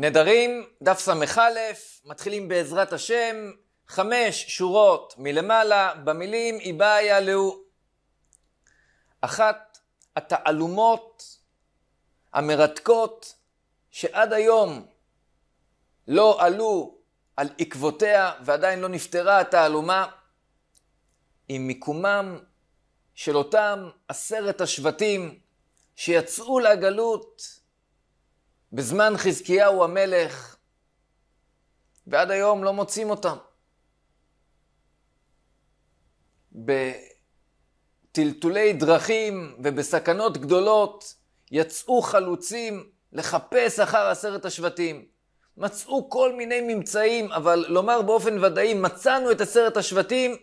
נדרים, דף ס"א, מתחילים בעזרת השם, חמש שורות מלמעלה, במילים איבאיה לאו. אחת התעלומות המרתקות שעד היום לא עלו על עקבותיה ועדיין לא נפתרה התעלומה, עם מיקומם של אותם עשרת השבטים שיצאו לגלות בזמן חזקיהו המלך, ועד היום לא מוצאים אותם. בטלטולי דרכים ובסכנות גדולות יצאו חלוצים לחפש אחר עשרת השבטים. מצאו כל מיני ממצאים, אבל לומר באופן ודאי, מצאנו את עשרת השבטים,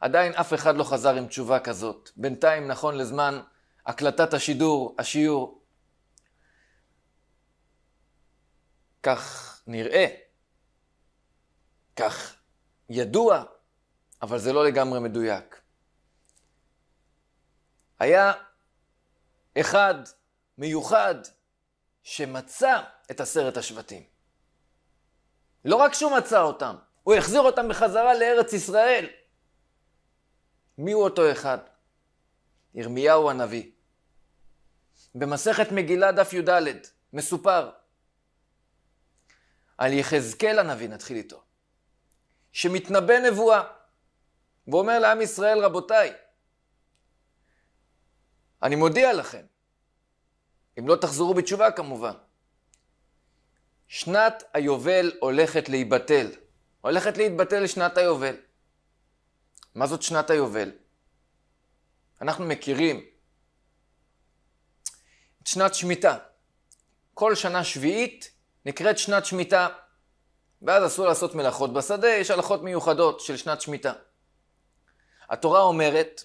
עדיין אף אחד לא חזר עם תשובה כזאת. בינתיים, נכון לזמן הקלטת השידור, השיעור, כך נראה, כך ידוע, אבל זה לא לגמרי מדויק. היה אחד מיוחד שמצא את עשרת השבטים. לא רק שהוא מצא אותם, הוא החזיר אותם בחזרה לארץ ישראל. מי הוא אותו אחד? ירמיהו הנביא. במסכת מגילה דף י"ד מסופר על יחזקאל הנביא, נתחיל איתו, שמתנבא נבואה, ואומר לעם ישראל, רבותיי, אני מודיע לכם, אם לא תחזרו בתשובה כמובן, שנת היובל הולכת להיבטל. הולכת להתבטל שנת היובל. מה זאת שנת היובל? אנחנו מכירים את שנת שמיטה. כל שנה שביעית נקראת שנת שמיטה, ואז אסור לעשות מלאכות בשדה, יש הלכות מיוחדות של שנת שמיטה. התורה אומרת,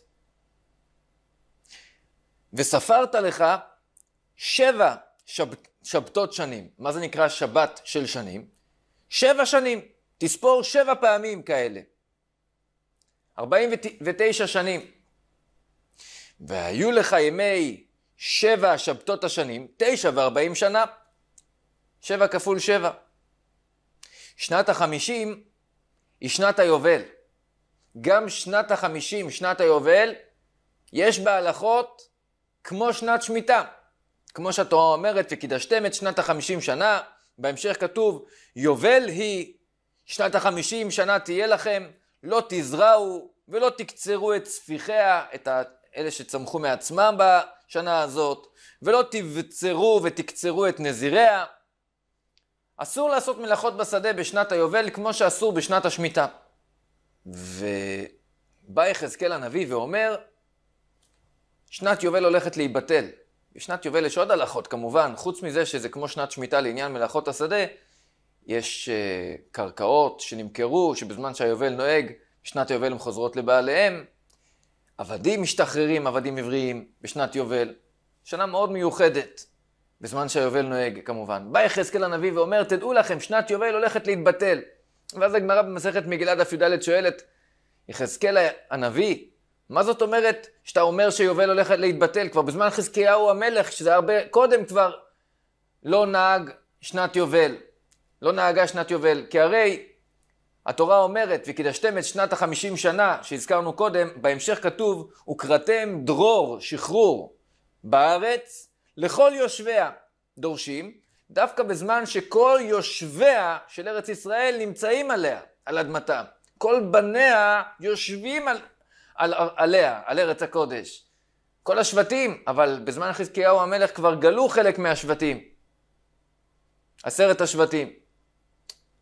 וספרת לך שבע שב, שבתות שנים. מה זה נקרא שבת של שנים? שבע שנים. תספור שבע פעמים כאלה. ארבעים ותשע שנים. והיו לך ימי שבע שבתות השנים, תשע וארבעים שנה. שבע כפול שבע. שנת החמישים היא שנת היובל. גם שנת החמישים, שנת היובל, יש בה הלכות כמו שנת שמיטה. כמו שהתורה אומרת, וקידשתם את שנת החמישים שנה, בהמשך כתוב, יובל היא שנת החמישים שנה תהיה לכם, לא תזרעו ולא תקצרו את ספיחיה, את אלה שצמחו מעצמם בשנה הזאת, ולא תבצרו ותקצרו את נזיריה, אסור לעשות מלאכות בשדה בשנת היובל כמו שאסור בשנת השמיטה. ובא יחזקאל הנביא ואומר, שנת יובל הולכת להיבטל. בשנת יובל יש עוד הלכות כמובן, חוץ מזה שזה כמו שנת שמיטה לעניין מלאכות השדה, יש uh, קרקעות שנמכרו, שבזמן שהיובל נוהג, בשנת היובל הן חוזרות לבעליהם. עבדים משתחררים, עבדים עבריים, בשנת יובל. שנה מאוד מיוחדת. בזמן שהיובל נוהג כמובן. בא יחזקאל הנביא ואומר, תדעו לכם, שנת יובל הולכת להתבטל. ואז הגמרא במסכת מגילה דף י"ד שואלת, יחזקאל הנביא, מה זאת אומרת שאתה אומר שיובל הולכת להתבטל? כבר בזמן חזקיהו המלך, שזה הרבה קודם כבר, לא נהג שנת יובל. לא נהגה שנת יובל, כי הרי התורה אומרת, וקידשתם את שנת החמישים שנה שהזכרנו קודם, בהמשך כתוב, וקראתם דרור שחרור בארץ לכל יושביה דורשים, דווקא בזמן שכל יושביה של ארץ ישראל נמצאים עליה, על אדמתה. כל בניה יושבים על, על, עליה, על ארץ הקודש. כל השבטים, אבל בזמן חזקיהו המלך כבר גלו חלק מהשבטים. עשרת השבטים.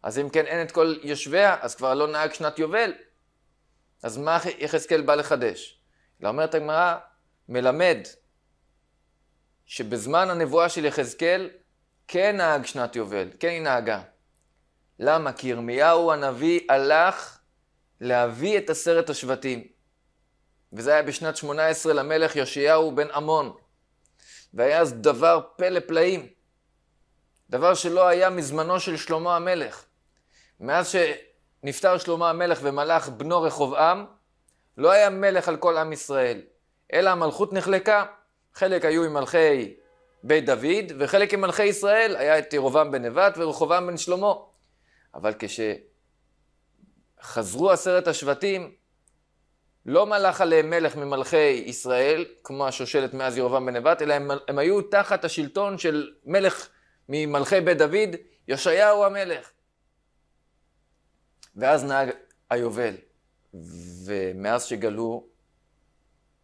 אז אם כן אין את כל יושביה, אז כבר לא נהג שנת יובל. אז מה יחזקאל בא לחדש? אלא אומרת הגמרא, מלמד שבזמן הנבואה של יחזקאל כן נהג שנת יובל, כן היא נהגה. למה? כי ירמיהו הנביא הלך להביא את עשרת השבטים. וזה היה בשנת 18 למלך יאשיהו בן עמון. והיה אז דבר פלא פלאים. דבר שלא היה מזמנו של שלמה המלך. מאז שנפטר שלמה המלך ומלך בנו רחובעם, לא היה מלך על כל עם ישראל, אלא המלכות נחלקה. חלק היו עם מלכי בית דוד, וחלק עם מלכי ישראל, היה את ירובעם בן נבט ורחובעם בן שלמה. אבל כשחזרו עשרת השבטים, לא מלך עליהם מלך ממלכי ישראל, כמו השושלת מאז ירובעם בן נבט, אלא הם, הם היו תחת השלטון של מלך ממלכי בית דוד, ישעיהו המלך. ואז נהג היובל, ומאז שגלו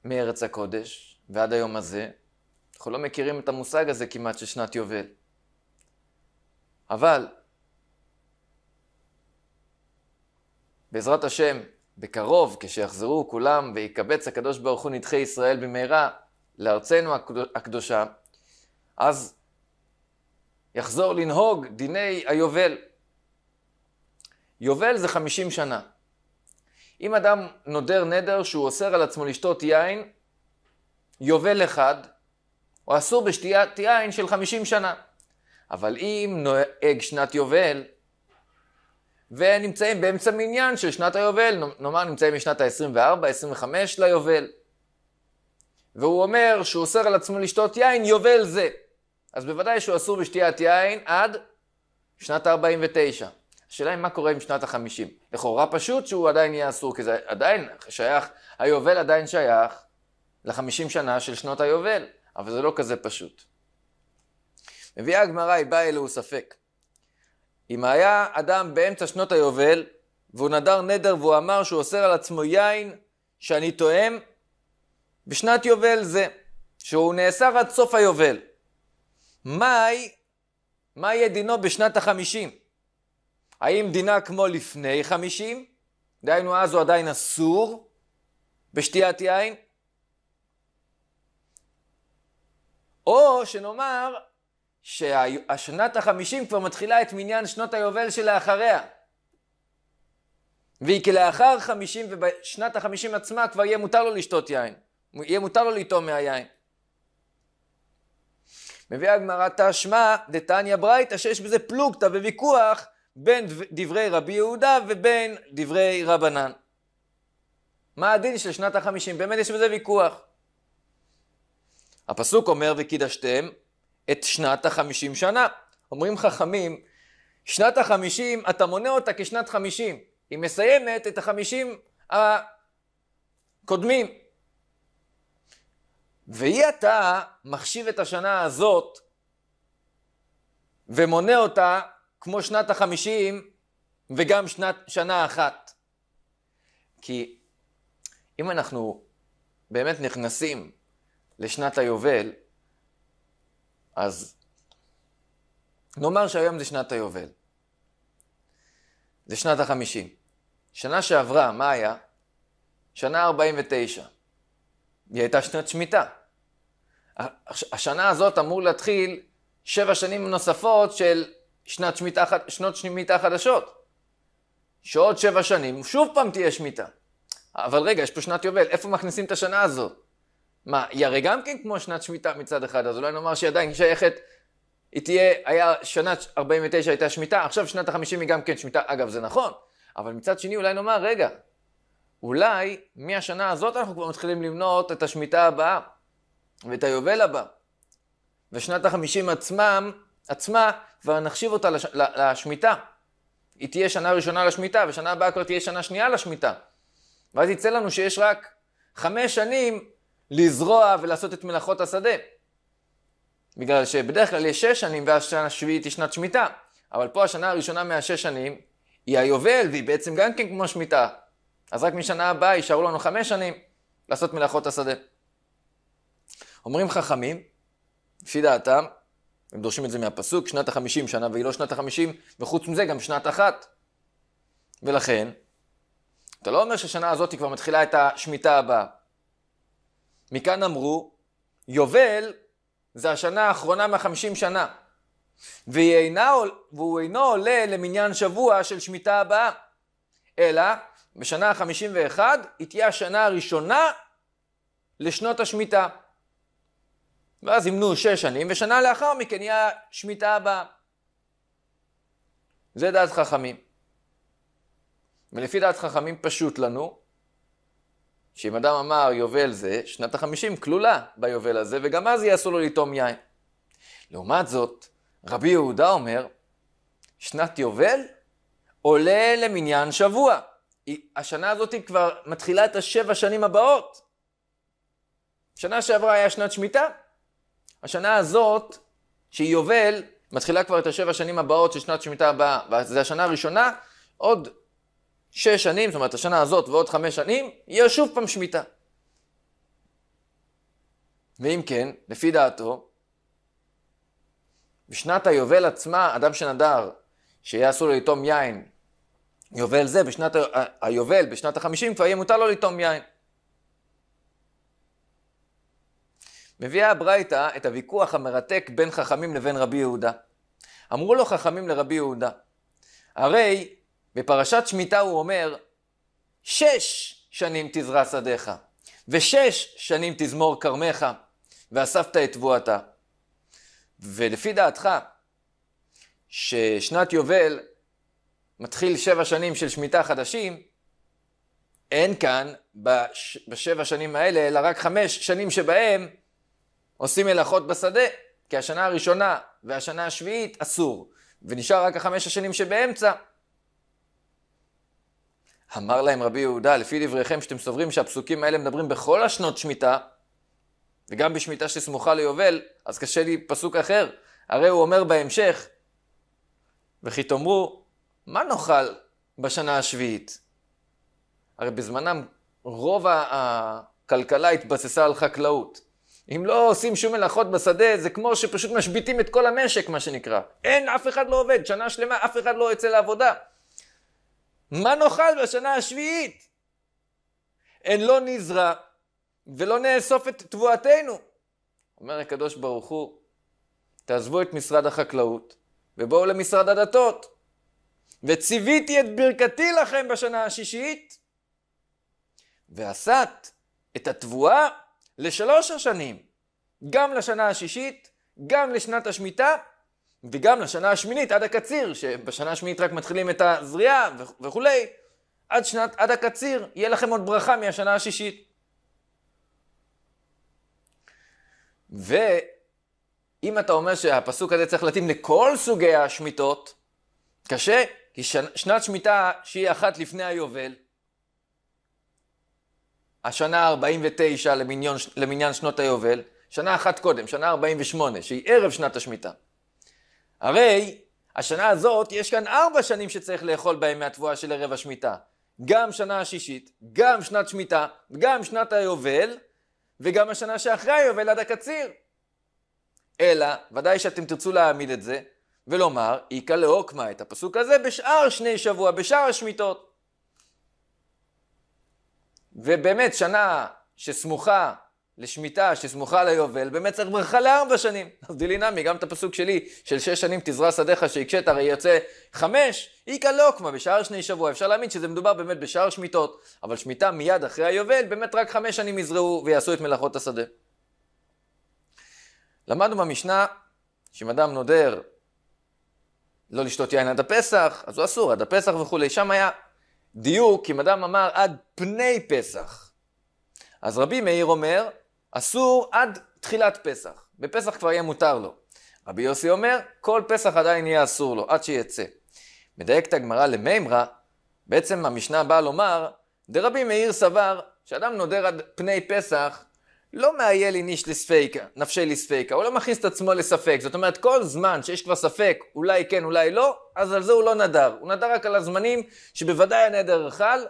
מארץ הקודש, ועד היום הזה, אנחנו לא מכירים את המושג הזה כמעט של שנת יובל. אבל בעזרת השם, בקרוב, כשיחזרו כולם ויקבץ הקדוש ברוך הוא נדחי ישראל במהרה לארצנו הקדושה, אז יחזור לנהוג דיני היובל. יובל זה חמישים שנה. אם אדם נודר נדר שהוא אוסר על עצמו לשתות יין יובל אחד, הוא אסור בשתיית יין של 50 שנה. אבל אם נוהג שנת יובל, ונמצאים באמצע מניין של שנת היובל, נאמר נמצאים משנת ה-24, 25 ליובל. והוא אומר שהוא אוסר על עצמו לשתות יין יובל זה. אז בוודאי שהוא אסור בשתיית יין עד שנת ה-49. השאלה היא מה קורה עם שנת ה-50. לכאורה פשוט שהוא עדיין יהיה אסור, כי זה עדיין שייך, היובל עדיין שייך לחמישים שנה של שנות היובל, אבל זה לא כזה פשוט. מביאה הגמרא, היא באה אלוהו ספק. אם היה אדם באמצע שנות היובל, והוא נדר נדר והוא אמר שהוא אוסר על עצמו יין שאני תואם, בשנת יובל זה, שהוא נאסר עד סוף היובל. מאי, מה יהיה דינו בשנת החמישים? האם דינה כמו לפני חמישים? דהיינו אז הוא עדיין אסור בשתיית יין, או שנאמר שהשנת החמישים כבר מתחילה את מניין שנות היובל שלאחריה. והיא כלאחר חמישים ובשנת החמישים עצמה כבר יהיה מותר לו לשתות יין. יהיה מותר לו לטעום מהיין. מביאה הגמרא תשמע דתניא ברייתא שיש בזה פלוגתא וויכוח בין דברי רבי יהודה ובין דברי רבנן. מה הדין של שנת החמישים? באמת יש בזה ויכוח. הפסוק אומר וקידשתם את שנת החמישים שנה. אומרים חכמים, שנת החמישים, אתה מונה אותה כשנת חמישים. היא מסיימת את החמישים הקודמים. ואי אתה מחשיב את השנה הזאת ומונה אותה כמו שנת החמישים וגם שנת, שנה אחת. כי אם אנחנו באמת נכנסים לשנת היובל, אז נאמר שהיום זה שנת היובל. זה שנת החמישים. שנה שעברה, מה היה? שנה 49. היא הייתה שנת שמיטה. השנה הזאת אמור להתחיל שבע שנים נוספות של שנת שמיטה, שנות שמיטה חדשות. שעוד שבע שנים שוב פעם תהיה שמיטה. אבל רגע, יש פה שנת יובל, איפה מכניסים את השנה הזאת? מה, היא הרי גם כן כמו שנת שמיטה מצד אחד, אז אולי נאמר שהיא עדיין שייכת, היא תהיה, היה שנת 49 הייתה שמיטה, עכשיו שנת ה-50 היא גם כן שמיטה, אגב זה נכון, אבל מצד שני אולי נאמר, רגע, אולי מהשנה הזאת אנחנו כבר מתחילים למנות את השמיטה הבאה, ואת היובל הבא, ושנת ה-50 עצמם, עצמה, כבר נחשיב אותה לש, לשמיטה. היא תהיה שנה ראשונה לשמיטה, ושנה הבאה כבר תהיה שנה שנייה לשמיטה. ואז יצא לנו שיש רק חמש שנים לזרוע ולעשות את מלאכות השדה. בגלל שבדרך כלל יש שש שנים והשנה השביעית היא שנת שמיטה. אבל פה השנה הראשונה מהשש שנים היא היובל והיא בעצם גם כן כמו שמיטה. אז רק משנה הבאה יישארו לנו חמש שנים לעשות מלאכות השדה. אומרים חכמים, לפי דעתם, הם דורשים את זה מהפסוק, שנת החמישים שנה והיא לא שנת החמישים, וחוץ מזה גם שנת אחת. ולכן, אתה לא אומר שהשנה הזאת כבר מתחילה את השמיטה הבאה. מכאן אמרו, יובל זה השנה האחרונה מהחמישים שנה, אינה, והוא אינו עולה למניין שבוע של שמיטה הבאה, אלא בשנה החמישים ואחד היא תהיה השנה הראשונה לשנות השמיטה. ואז ימנו שש שנים, ושנה לאחר מכן יהיה השמיטה הבאה. זה דעת חכמים. ולפי דעת חכמים פשוט לנו, שאם אדם אמר יובל זה, שנת החמישים כלולה ביובל הזה, וגם אז יעשו לו לטעום יין. לעומת זאת, רבי יהודה אומר, שנת יובל עולה למניין שבוע. השנה הזאת היא כבר מתחילה את השבע שנים הבאות. שנה שעברה היה שנת שמיטה. השנה הזאת, שהיא יובל, מתחילה כבר את השבע שנים הבאות של שנת שמיטה הבאה. וזו השנה הראשונה, עוד שש שנים, זאת אומרת השנה הזאת ועוד חמש שנים, יהיה שוב פעם שמיטה. ואם כן, לפי דעתו, בשנת היובל עצמה, אדם שנדר, שיהיה אסור לו לטום יין, יובל זה, בשנת ה... היובל, בשנת החמישים, כבר יהיה מותר לו לטום יין. מביאה הברייתא את הוויכוח המרתק בין חכמים לבין רבי יהודה. אמרו לו חכמים לרבי יהודה, הרי בפרשת שמיטה הוא אומר, שש שנים תזרע שדיך, ושש שנים תזמור כרמך, ואספת את תבואתה. ולפי דעתך, ששנת יובל מתחיל שבע שנים של שמיטה חדשים, אין כאן בש... בשבע שנים האלה, אלא רק חמש שנים שבהם עושים מלאכות בשדה, כי השנה הראשונה והשנה השביעית אסור, ונשאר רק החמש השנים שבאמצע. אמר להם רבי יהודה, לפי דבריכם שאתם סוברים שהפסוקים האלה מדברים בכל השנות שמיטה, וגם בשמיטה שסמוכה ליובל, אז קשה לי פסוק אחר. הרי הוא אומר בהמשך, וכי תאמרו, מה נאכל בשנה השביעית? הרי בזמנם רוב הכלכלה התבססה על חקלאות. אם לא עושים שום מלאכות בשדה, זה כמו שפשוט משביתים את כל המשק, מה שנקרא. אין, אף אחד לא עובד, שנה שלמה אף אחד לא יוצא לעבודה. מה נאכל בשנה השביעית? אין לא נזרע ולא נאסוף את תבואתנו. אומר הקדוש ברוך הוא, תעזבו את משרד החקלאות ובואו למשרד הדתות. וציוויתי את ברכתי לכם בשנה השישית, ועשת את התבואה לשלוש השנים, גם לשנה השישית, גם לשנת השמיטה, וגם לשנה השמינית עד הקציר, שבשנה השמינית רק מתחילים את הזריעה וכולי, עד, שנת, עד הקציר יהיה לכם עוד ברכה מהשנה השישית. ואם אתה אומר שהפסוק הזה צריך להתאים לכל סוגי השמיטות, קשה, כי שנת שמיטה שהיא אחת לפני היובל, השנה ה 49 למניין שנות היובל, שנה אחת קודם, שנה 48, שהיא ערב שנת השמיטה. הרי השנה הזאת יש כאן ארבע שנים שצריך לאכול בהם מהתבואה של ערב השמיטה. גם שנה השישית, גם שנת שמיטה, גם שנת היובל, וגם השנה שאחרי היובל עד הקציר. אלא, ודאי שאתם תרצו להעמיד את זה, ולומר, איכא לאוקמה את הפסוק הזה בשאר שני שבוע, בשאר השמיטות. ובאמת, שנה שסמוכה לשמיטה שסמוכה ליובל, באמת צריך ברכה לארבע שנים. הבדילי נמי, גם את הפסוק שלי, של שש שנים תזרע שדיך שהקשת, הרי יוצא חמש, איכא לוקמה, כמו בשער שני שבוע. אפשר להאמין שזה מדובר באמת בשער שמיטות, אבל שמיטה מיד אחרי היובל, באמת רק חמש שנים יזרעו ויעשו את מלאכות השדה. למדנו במשנה שאם אדם נודר לא לשתות יין עד הפסח, אז הוא אסור, עד הפסח וכולי. שם היה דיוק, אם אדם אמר עד פני פסח. אז רבי מאיר אומר, אסור עד תחילת פסח. בפסח כבר יהיה מותר לו. רבי יוסי אומר, כל פסח עדיין יהיה אסור לו, עד שיצא. מדייקת הגמרא למימרא, בעצם המשנה באה לומר, דרבי מאיר סבר, שאדם נודר עד פני פסח, לא מאייל לי ניש לספיקה, נפשי לספיקה, הוא לא מכניס את עצמו לספק. זאת אומרת, כל זמן שיש כבר ספק, אולי כן, אולי לא, אז על זה הוא לא נדר. הוא נדר רק על הזמנים שבוודאי הנדר חל,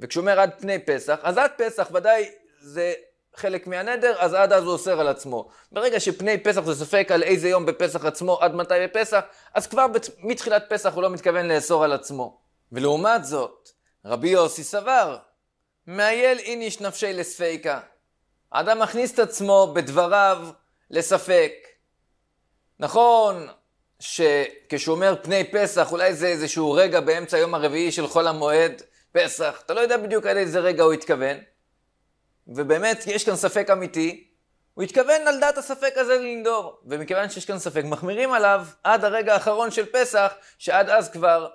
וכשהוא אומר עד פני פסח, אז עד פסח ודאי זה חלק מהנדר, אז עד אז הוא אוסר על עצמו. ברגע שפני פסח זה ספק על איזה יום בפסח עצמו, עד מתי בפסח, אז כבר בת... מתחילת פסח הוא לא מתכוון לאסור על עצמו. ולעומת זאת, רבי יוסי סבר, מאייל איניש נפשי לספיקה. האדם מכניס את עצמו בדבריו לספק. נכון שכשהוא אומר פני פסח, אולי זה איזשהו רגע באמצע היום הרביעי של חול המועד, פסח, אתה לא יודע בדיוק על איזה רגע הוא התכוון. ובאמת יש כאן ספק אמיתי, הוא התכוון על דעת הספק הזה לנדור, ומכיוון שיש כאן ספק, מחמירים עליו עד הרגע האחרון של פסח, שעד אז כבר,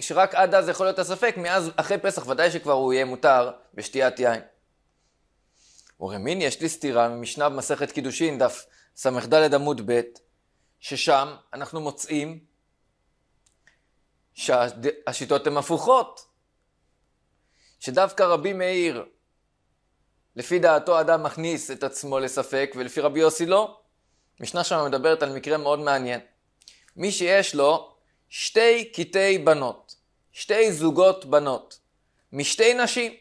שרק עד אז יכול להיות הספק, מאז, אחרי פסח ודאי שכבר הוא יהיה מותר בשתיית יין. ורמין יש לי סתירה ממשנה במסכת קידושין, דף ס"ד עמוד ב', ששם אנחנו מוצאים שהשיטות הן הפוכות. שדווקא רבי מאיר לפי דעתו אדם מכניס את עצמו לספק, ולפי רבי יוסי לא. המשנה שם מדברת על מקרה מאוד מעניין. מי שיש לו שתי קטעי בנות, שתי זוגות בנות, משתי נשים.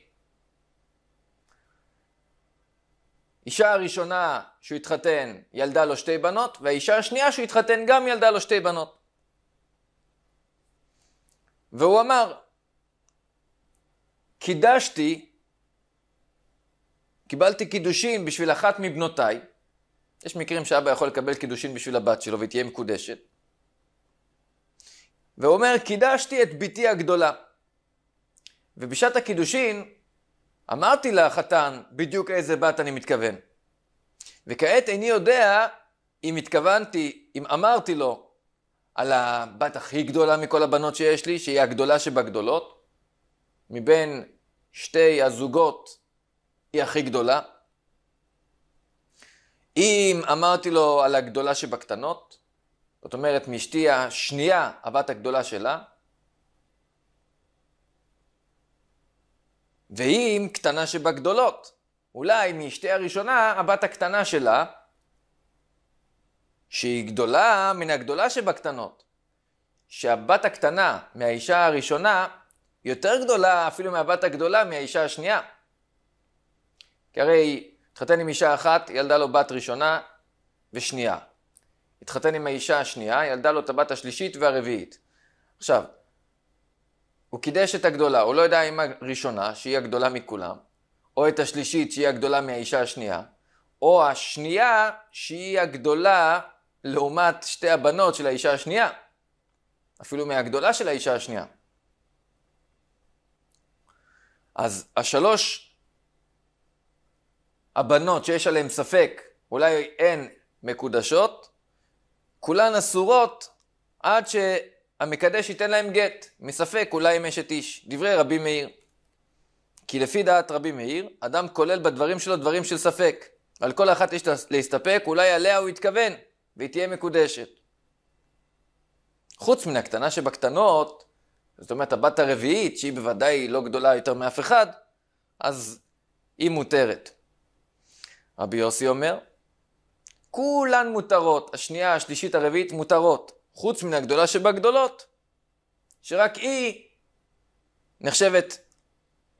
אישה הראשונה שהוא התחתן ילדה לו שתי בנות, והאישה השנייה שהוא התחתן גם ילדה לו שתי בנות. והוא אמר, קידשתי קיבלתי קידושין בשביל אחת מבנותיי. יש מקרים שאבא יכול לקבל קידושין בשביל הבת שלו והיא תהיה מקודשת. והוא אומר, קידשתי את בתי הגדולה. ובשעת הקידושין אמרתי לחתן בדיוק איזה בת אני מתכוון. וכעת איני יודע אם התכוונתי, אם אמרתי לו על הבת הכי גדולה מכל הבנות שיש לי, שהיא הגדולה שבגדולות, מבין שתי הזוגות היא הכי גדולה. אם אמרתי לו על הגדולה שבקטנות, זאת אומרת מאשתי השנייה, הבת הגדולה שלה, והיא עם קטנה שבגדולות. אולי מאשתי הראשונה, הבת הקטנה שלה, שהיא גדולה מן הגדולה שבקטנות. שהבת הקטנה מהאישה הראשונה יותר גדולה אפילו מהבת הגדולה מהאישה השנייה. כי הרי התחתן עם אישה אחת, ילדה לו בת ראשונה ושנייה. התחתן עם האישה השנייה, ילדה לו את הבת השלישית והרביעית. עכשיו, הוא קידש את הגדולה, הוא לא יודע אם הראשונה, שהיא הגדולה מכולם, או את השלישית, שהיא הגדולה מהאישה השנייה, או השנייה, שהיא הגדולה לעומת שתי הבנות של האישה השנייה, אפילו מהגדולה של האישה השנייה. אז השלוש הבנות שיש עליהן ספק, אולי הן מקודשות, כולן אסורות עד שהמקדש ייתן להם גט, מספק אולי אם אשת איש. דברי רבי מאיר. כי לפי דעת רבי מאיר, אדם כולל בדברים שלו דברים של ספק. על כל אחת יש להסתפק, אולי עליה הוא יתכוון, והיא תהיה מקודשת. חוץ מן הקטנה שבקטנות, זאת אומרת הבת הרביעית, שהיא בוודאי לא גדולה יותר מאף אחד, אז היא מותרת. רבי יוסי אומר, כולן מותרות, השנייה, השלישית, הרביעית מותרות, חוץ מן הגדולה שבגדולות, שרק היא נחשבת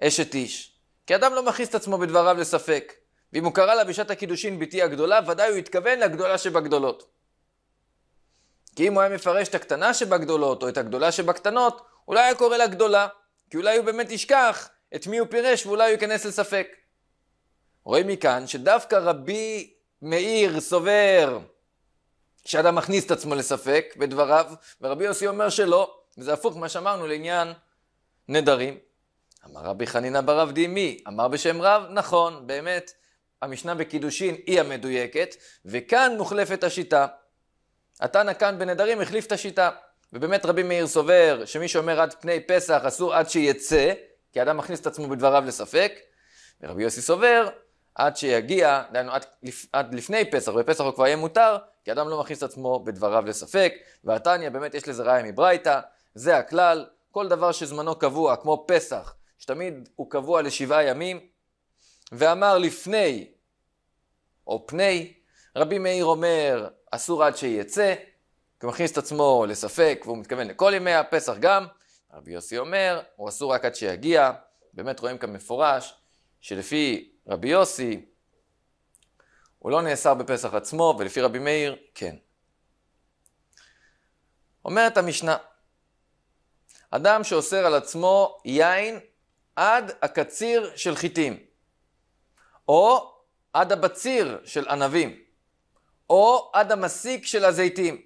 אשת איש. כי אדם לא מכניס את עצמו בדבריו לספק, ואם הוא קרא לה בשעת הקידושין בתי הגדולה, ודאי הוא התכוון לגדולה שבגדולות. כי אם הוא היה מפרש את הקטנה שבגדולות, או את הגדולה שבקטנות, אולי היה קורא לה גדולה, כי אולי הוא באמת ישכח את מי הוא פירש ואולי הוא ייכנס לספק. רואים מכאן שדווקא רבי מאיר סובר שאדם מכניס את עצמו לספק בדבריו, ורבי יוסי אומר שלא, וזה הפוך ממה שאמרנו לעניין נדרים. אמר רבי חנינא ברב דימי, אמר בשם רב, נכון, באמת, המשנה בקידושין היא המדויקת, וכאן מוחלפת השיטה. התנא כאן בנדרים החליף את השיטה, ובאמת רבי מאיר סובר שמי שאומר עד פני פסח אסור עד שיצא, כי האדם מכניס את עצמו בדבריו לספק, ורבי יוסי סובר עד שיגיע, דיינו, עד, עד לפני פסח, בפסח הוא כבר יהיה מותר, כי אדם לא מכניס את עצמו בדבריו לספק, והתניא באמת יש לזה ראיה מברייתא, זה הכלל, כל דבר שזמנו קבוע, כמו פסח, שתמיד הוא קבוע לשבעה ימים, ואמר לפני או פני, רבי מאיר אומר, אסור עד שיצא, כי הוא מכניס את עצמו לספק, והוא מתכוון לכל ימי הפסח גם, רבי יוסי אומר, הוא אסור רק עד שיגיע, באמת רואים כאן מפורש, שלפי רבי יוסי, הוא לא נאסר בפסח עצמו, ולפי רבי מאיר, כן. אומרת המשנה, אדם שאוסר על עצמו יין עד הקציר של חיטים, או עד הבציר של ענבים, או עד המסיק של הזיתים.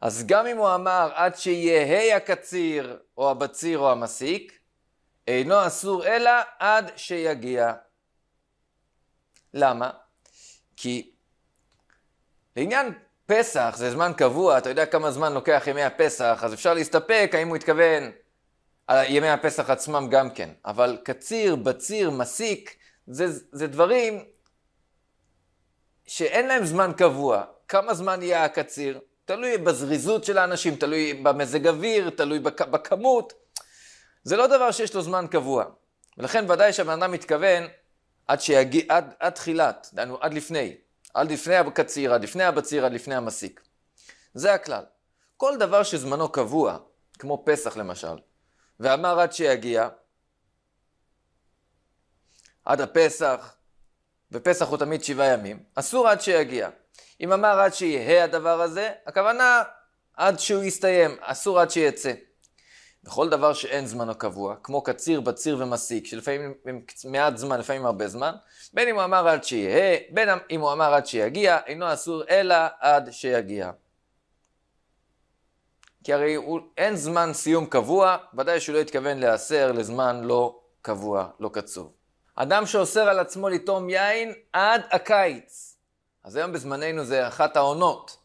אז גם אם הוא אמר עד שיהא הקציר, או הבציר, או המסיק, אינו אסור אלא עד שיגיע. למה? כי לעניין פסח זה זמן קבוע, אתה יודע כמה זמן לוקח ימי הפסח, אז אפשר להסתפק האם הוא התכוון על ימי הפסח עצמם גם כן. אבל קציר, בציר, מסיק, זה, זה דברים שאין להם זמן קבוע. כמה זמן יהיה הקציר? תלוי בזריזות של האנשים, תלוי במזג אוויר, תלוי בכ, בכמות. זה לא דבר שיש לו זמן קבוע. ולכן ודאי שהבן אדם מתכוון עד, שיגיע, עד, עד תחילת, דהיינו עד לפני, עד לפני הקציר, עד לפני הבציר, עד לפני המסיק. זה הכלל. כל דבר שזמנו קבוע, כמו פסח למשל, ואמר עד שיגיע, עד הפסח, ופסח הוא תמיד שבעה ימים, אסור עד שיגיע. אם אמר עד שיהא הדבר הזה, הכוונה עד שהוא יסתיים, אסור עד שיצא. בכל דבר שאין זמנו קבוע, כמו קציר, בציר ומסיק, שלפעמים הם מעט זמן, לפעמים הרבה זמן, בין אם הוא אמר עד שיהיה, בין אם הוא אמר עד שיגיע, אינו אסור אלא עד שיגיע. כי הרי הוא, אין זמן סיום קבוע, ודאי שהוא לא התכוון להיאסר לזמן לא קבוע, לא קצוב. אדם שאוסר על עצמו לטעום יין עד הקיץ. אז היום בזמננו זה אחת העונות.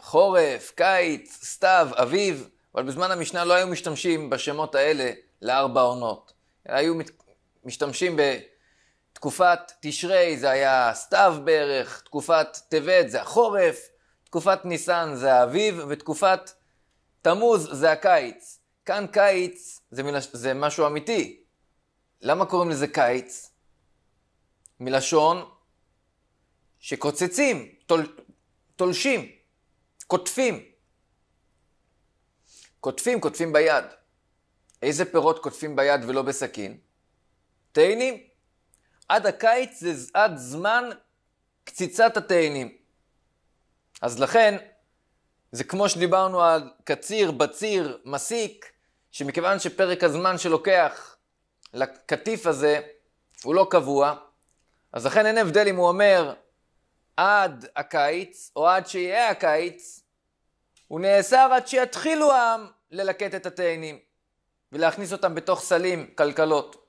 חורף, קיץ, סתיו, אביב. אבל בזמן המשנה לא היו משתמשים בשמות האלה לארבע עונות. היו מת... משתמשים בתקופת תשרי, זה היה סתיו בערך, תקופת טבת זה החורף, תקופת ניסן זה האביב, ותקופת תמוז זה הקיץ. כאן קיץ זה, מלש... זה משהו אמיתי. למה קוראים לזה קיץ? מלשון שקוצצים, תול... תולשים, קוטפים. קוטפים, קוטפים ביד. איזה פירות קוטפים ביד ולא בסכין? תאנים. עד הקיץ זה עד זמן קציצת התאנים. אז לכן, זה כמו שדיברנו על קציר, בציר, מסיק, שמכיוון שפרק הזמן שלוקח לקטיף הזה הוא לא קבוע, אז לכן אין הבדל אם הוא אומר עד הקיץ או עד שיהיה הקיץ, הוא נאסר עד שיתחילו העם ללקט את התאנים ולהכניס אותם בתוך סלים, כלכלות.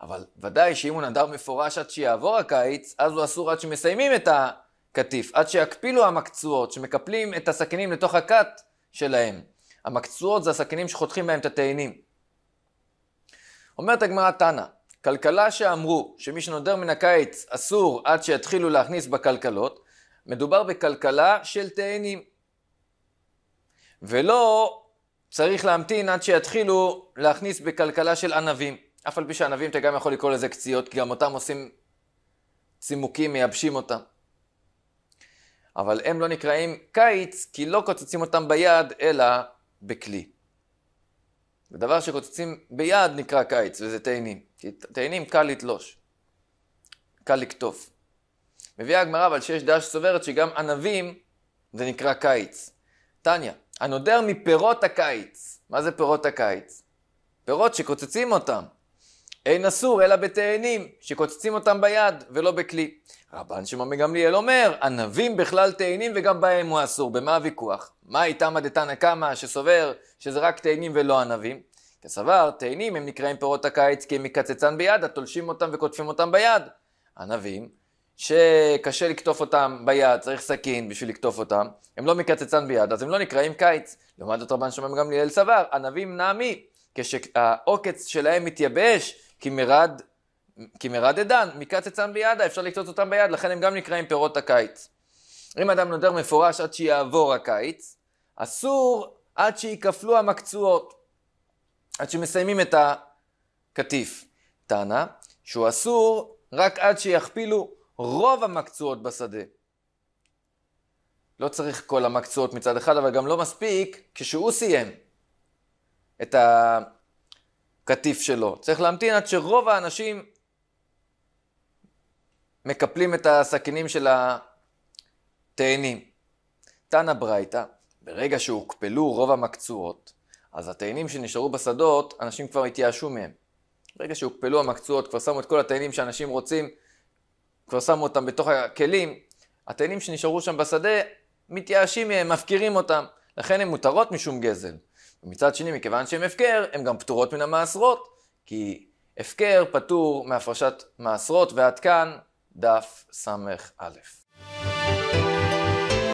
אבל ודאי שאם הוא נדר מפורש עד שיעבור הקיץ, אז הוא אסור עד שמסיימים את הקטיף, עד שיקפילו המקצועות, שמקפלים את הסכינים לתוך הקט שלהם. המקצועות זה הסכינים שחותכים בהם את התאנים. אומרת הגמרא תנא, כלכלה שאמרו שמי שנודר מן הקיץ אסור עד שיתחילו להכניס בכלכלות, מדובר בכלכלה של תאנים. ולא צריך להמתין עד שיתחילו להכניס בכלכלה של ענבים. אף על פי שענבים אתה גם יכול לקרוא לזה קציות, כי גם אותם עושים צימוקים, מייבשים אותם. אבל הם לא נקראים קיץ, כי לא קוצצים אותם ביד, אלא בכלי. ודבר שקוצצים ביד נקרא קיץ, וזה תאנים. כי תאנים קל לתלוש, קל לקטוף. מביאה הגמרא, אבל שיש דעה שסוברת שגם ענבים זה נקרא קיץ. טניה, הנודר מפירות הקיץ. מה זה פירות הקיץ? פירות שקוצצים אותם. אין אסור אלא בתאנים, שקוצצים אותם ביד ולא בכלי. רבן שמעון מגמליאל אומר, ענבים בכלל תאנים וגם בהם הוא אסור. במה הוויכוח? מה איתם הדתנא קמא שסובר שזה רק תאנים ולא ענבים? כסבר, תאנים הם נקראים פירות הקיץ כי הם מקצצן ביד, התולשים אותם וקוטפים אותם ביד. ענבים שקשה לקטוף אותם ביד, צריך סכין בשביל לקטוף אותם, הם לא מקצצן ביד, אז הם לא נקראים קיץ. לעומת זאת רבן שמעון גמליאל סבר, ענבים נעמי, כשהעוקץ שלהם מתייבש, כי מרד, עדן, מקצצן בידה, אפשר לקטוט אותם ביד, לכן הם גם נקראים פירות הקיץ. אם אדם נודר מפורש עד שיעבור הקיץ, אסור עד שיקפלו המקצועות, עד שמסיימים את הקטיף. טענה שהוא אסור רק עד שיכפילו רוב המקצועות בשדה. לא צריך כל המקצועות מצד אחד, אבל גם לא מספיק כשהוא סיים את הקטיף שלו. צריך להמתין עד שרוב האנשים מקפלים את הסכינים של התאנים. תנא ברייתא, ברגע שהוקפלו רוב המקצועות, אז התאנים שנשארו בשדות, אנשים כבר התייאשו מהם. ברגע שהוקפלו המקצועות, כבר שמו את כל התאנים שאנשים רוצים כבר שמו אותם בתוך הכלים, התאנים שנשארו שם בשדה, מתייאשים מהם, מפקירים אותם, לכן הן מותרות משום גזל. ומצד שני, מכיוון שהן הפקר, הן גם פטורות מן המעשרות, כי הפקר פטור מהפרשת מעשרות, ועד כאן דף ס"א.